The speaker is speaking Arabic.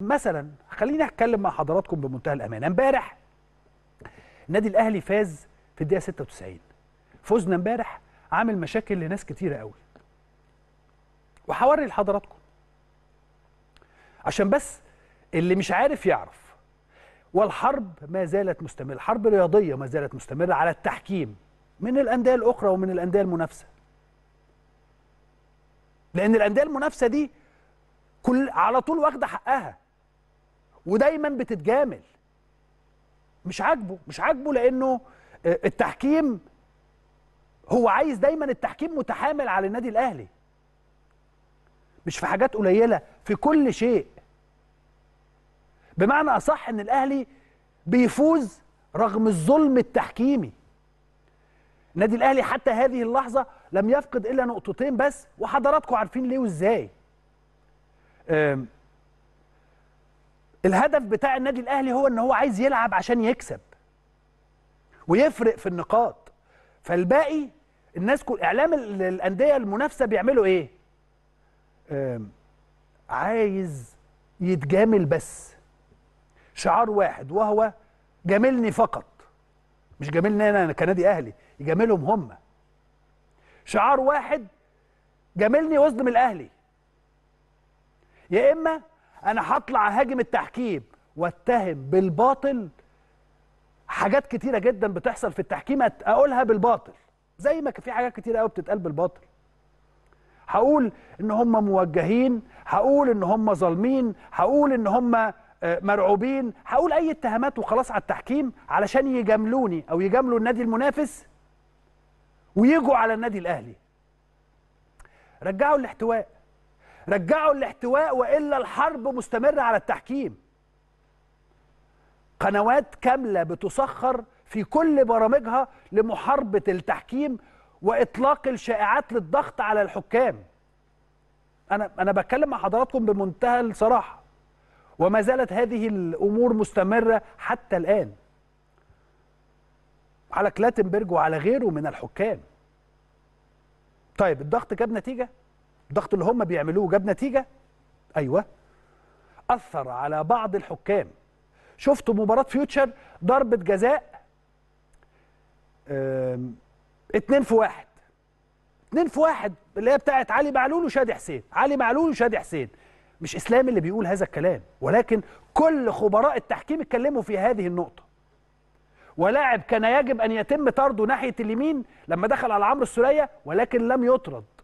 مثلا خليني اتكلم مع حضراتكم بمنتهى الامانه امبارح النادي الاهلي فاز في الدقيقه 96 فوزنا امبارح عامل مشاكل لناس كتيره قوي وهوري لحضراتكم عشان بس اللي مش عارف يعرف والحرب ما زالت مستمره حرب رياضيه ما زالت مستمره على التحكيم من الانديه الاخرى ومن الانديه المنافسه لان الانديه المنافسه دي كل على طول واخده حقها ودايما بتتجامل مش عاجبه مش عاجبه لانه آه، التحكيم هو عايز دايما التحكيم متحامل على النادي الاهلي مش في حاجات قليله في كل شيء بمعنى اصح ان الاهلي بيفوز رغم الظلم التحكيمي النادي الاهلي حتى هذه اللحظه لم يفقد الا نقطتين بس وحضراتكم عارفين ليه وازاي الهدف بتاع النادي الاهلي هو ان هو عايز يلعب عشان يكسب ويفرق في النقاط فالباقي الناس كل اعلام الانديه المنافسه بيعملوا ايه عايز يتجامل بس شعار واحد وهو جاملني فقط مش جاملني انا كنادي اهلي يجاملهم هم شعار واحد جاملني واظلم الاهلي يا اما انا هطلع اهاجم التحكيم واتهم بالباطل حاجات كتيره جدا بتحصل في التحكيم اقولها بالباطل زي ما في حاجات كتيره قوي بتتقال بالباطل هقول ان هم موجهين هقول ان هم ظالمين هقول ان هم آه، مرعوبين هقول اي اتهامات وخلاص على التحكيم علشان يجاملوني او يجاملوا النادي المنافس ويجوا على النادي الاهلي رجعوا الاحتواء رجعوا الاحتواء والا الحرب مستمره على التحكيم قنوات كامله بتسخر في كل برامجها لمحاربه التحكيم واطلاق الشائعات للضغط على الحكام انا انا بتكلم مع حضراتكم بمنتهى الصراحه وما زالت هذه الامور مستمره حتى الان على كلاتنبرج وعلى غيره من الحكام طيب الضغط جاب نتيجه الضغط اللي هم بيعملوه جاب نتيجه ايوه اثر على بعض الحكام شفتوا مباراه فيوتشر ضربه جزاء اتنين في واحد اتنين في واحد اللي هي بتاعت علي معلول وشادي حسين علي معلول وشادي حسين مش اسلام اللي بيقول هذا الكلام ولكن كل خبراء التحكيم اتكلموا في هذه النقطه ولاعب كان يجب ان يتم طرده ناحيه اليمين لما دخل على عمرو السوليه ولكن لم يطرد